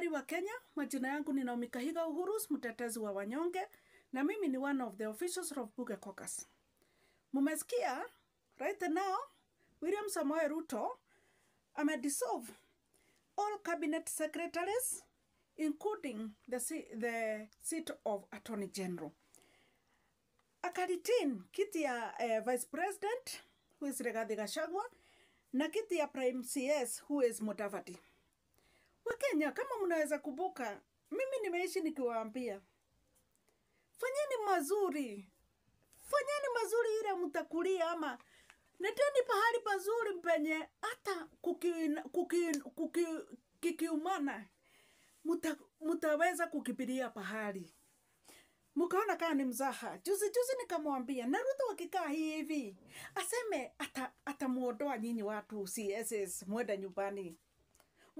Habari wa Kenya, majina yangu ni Naomi Kahiga Uhurus, mtetezi wa wanyonge, na mimi ni one of the officials of Buge Caucus. Mumesikia right now William Samoe Ruto amedissolve all cabinet secretaries including the, the seat of attorney general. Akaritin kiti ya uh, vice president who is Rigathi Gachagua na kiti ya prime CS who is Mudavadi. Wakenya, kama mnaweza kumbuka, mimi nimeishi nikiwaambia fanyeni mazuri, fanyeni mazuri ile mtakulia, ama neteni pahali pazuri mpenye hata kukiumana kuki, kuki, kuki, muta, mutaweza kukipilia pahali mkaona kaa ni mzaha. Juzi juzi nikamwambia na Ruto akikaa hivi aseme atamuondoa ata nyinyi watu CSS mwenda nyumbani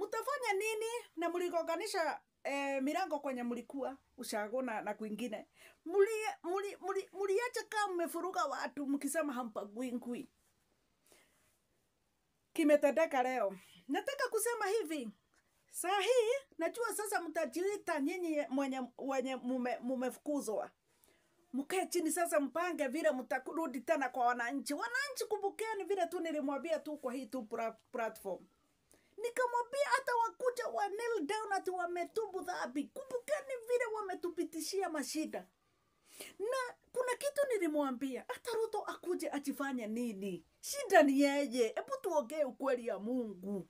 mtafanya nini na mligonganisha eh, milango kwenye mlikuwa ushago na, na kwingine mliacha muli, muli, muli kama mmefuruga watu mkisema hampagui ngui. Kimetendeka leo. Nataka kusema hivi saa hii najua sasa mtajiita nyinyi mwenye, wenye mumefukuzwa mkae chini sasa, mpange vile mtarudi tena kwa wananchi. Wananchi, kumbukeni vile tu nilimwambia tu kwa hii tu platform nikamwambia hata wakuja wa kneel down ati wametubu dhambi kumbukeni vile wametupitishia mashida na kuna kitu nilimwambia hata ruto akuje ajifanye nini shida ni yeye hebu tuongee ukweli ya mungu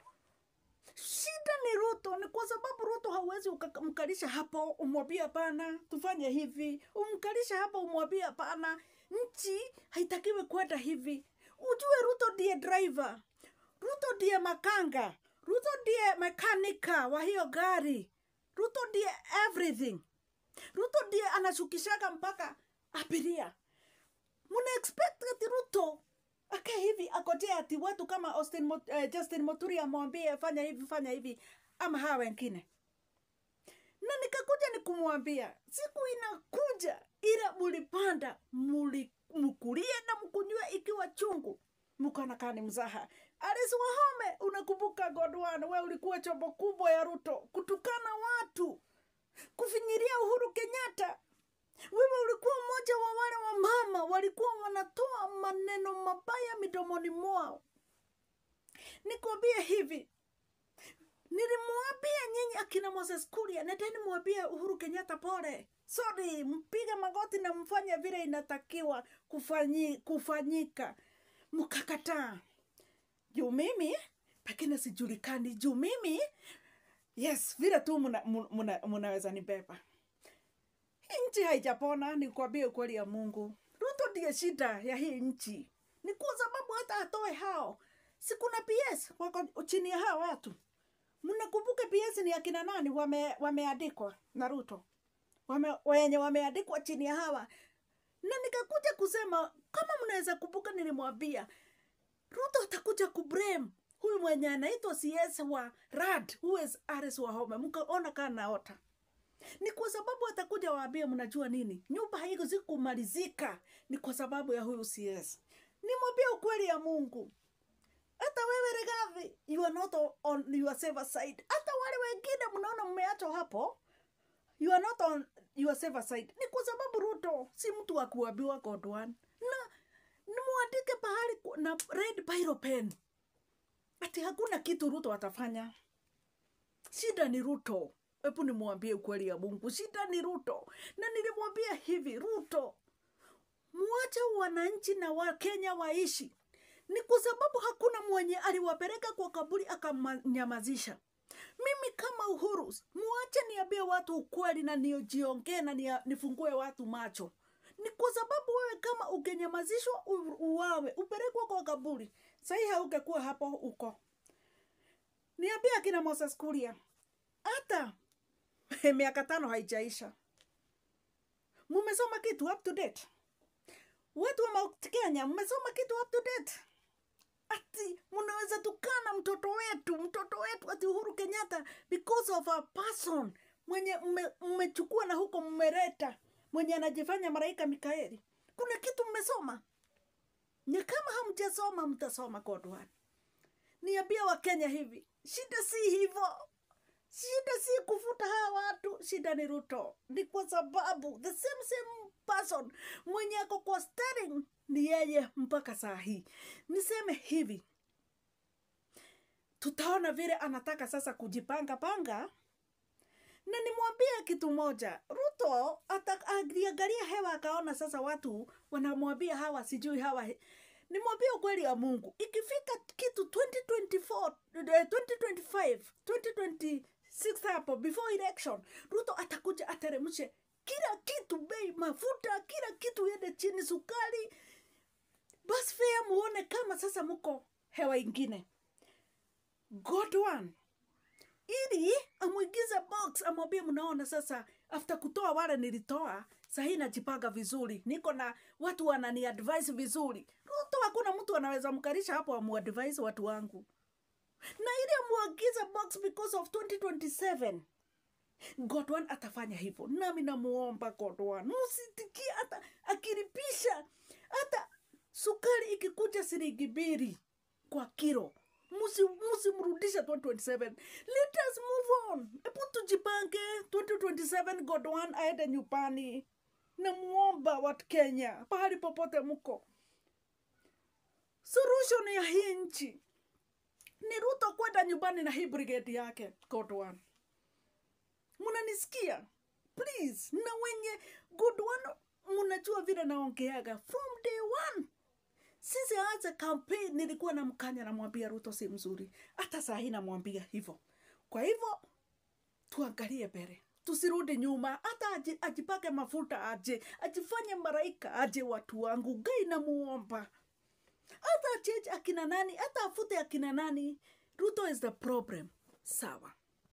shida ni Ruto, ni kwa sababu Ruto hauwezi mkalisha hapo umwambia hapana, tufanye hivi, umkalisha hapo umwambia hapana, nchi haitakiwe kwenda hivi. Ujue Ruto ndiye driver, Ruto ndiye makanga, Ruto ndiye mekanika wa hiyo gari. Ruto ndiye everything. Ruto ndiye anashukishaga mpaka abiria. Muna expect ati Ruto aka hivi akotea ati watu kama Austin, Mot uh, Justin Moturi amwambie fanya hivi fanya hivi ama hawa wengine na nikakuja nikumwambia siku inakuja, ila mulipanda muli na mkunywe ikiwa chungu mukana kani mzaha Alice Wahome, unakumbuka Godwana, we ulikuwa chombo kubwa ya Ruto kutukana watu, kufinyiria Uhuru Kenyatta. Wewe ulikuwa mmoja wa wale wa mama walikuwa wanatoa maneno mabaya midomoni mwao. Nikwambie hivi, nilimwambia nyinyi akina Moses Kuria, nendeni mwambie Uhuru Kenyatta pole sorry, mpige magoti na mfanye vile inatakiwa kufanyi, kufanyika mukakata juu mimi lakini sijulikani juu mimi yes vile tu mnaweza muna, nibeba nchi haijapona nikuambie ukweli ya mungu ruto ndiye shida ya hii nchi ni kwa sababu hata atoe hao sikuna ps wako chini ya hao watu mnakumbuka ps ni akina nani wameandikwa wame na ruto wame, wenye wameandikwa chini ya hawa na nikakuja kusema kama mnaweza kumbuka, nilimwambia Ruto atakuja kubrem huyu mwenye anaitwa CS wa Rad who is RS Wahome, mkaona kaa naota ni kwa sababu atakuja waambie, mnajua nini, nyumba hiyo zikumalizika ni kwa sababu ya huyu CS. Nimwambie ukweli ya Mungu, hata wewe regavi you are not on your safer side. Hata wale wengine mnaona mmeachwa hapo you are not on your safer side ni kwa sababu ruto si mtu wa kuambiwa god one na nimuandike pahali na red pyro pen ati hakuna kitu ruto atafanya shida ni ruto hebu nimwambie ukweli ya mungu shida ni ruto na nilimwambia hivi ruto muache wananchi na wakenya waishi ni kwa sababu hakuna mwenye aliwapeleka kwa kaburi akamnyamazisha mimi kama Uhuru, muache niambie watu ukweli na niojiongee na nifungue watu macho. Ni kwa sababu wewe kama ungenyamazishwa uwawe, upelekwa kwa kaburi, sahii haungekuwa hapo uko. Niambie akina Moses Kuria, hata miaka tano haijaisha, mumesoma kitu up to date? Watu wa Mount Kenya, mmesoma kitu up to date? ati mnaweza tukana mtoto wetu mtoto wetu ati uhuru kenyatta because of a person mwenye mmechukua na huko mmereta mwenye anajifanya maraika mikaeli kuna kitu mmesoma ni kama hamjasoma mtasoma kodwani niambia wakenya hivi shida si hivo shida si kufuta hawa watu shida ni ruto ni kwa sababu the same same person mwenye ako kwa steering ni yeye mpaka saa hii niseme hivi tutaona vile anataka sasa kujipanga panga na nimwambia kitu moja ruto aliangalia hewa akaona sasa watu wanamwambia hawa sijui hawa nimwambia ukweli wa mungu ikifika kitu 2024 2025 2020 sixth hapo before election Ruto atakuja ateremshe kila kitu, bei mafuta, kila kitu iende chini, sukari, basi fea, muone kama sasa mko hewa ingine. God one ili amwingize box, amwambie mnaona sasa, after kutoa wale nilitoa, sahii najipanga vizuri, niko na watu wanani advise vizuri. Ruto, hakuna mtu anaweza mkarisha hapo amuadvise watu wangu na ile mwagiza box because of 2027 god one atafanya hivyo nami namuomba one musitikie hata akiripisha hata sukari ikikuja shilingi mbili kwa kilo musi musimrudisha 2027 let us move on epo tujipange 2027 god godwan aende nyumbani namuomba wat kenya pahali popote mko solution ya hii nchi ni Ruto kwenda nyumbani na hii brigade yake God one. Mnanisikia? Please, na wenye good one, mnajua vile naongeaga from day one sisi anza campaign, nilikuwa na mkanya na namwambia Ruto si mzuri, hata saa hii namwambia hivyo. Kwa hivyo tuangalie mbele, tusirudi nyuma, hata ajipake mafuta aje, ajifanye maraika aje, watu wangu, gai namuomba hata change akina nani, hata afute akina nani. Ruto is the problem. Sawa.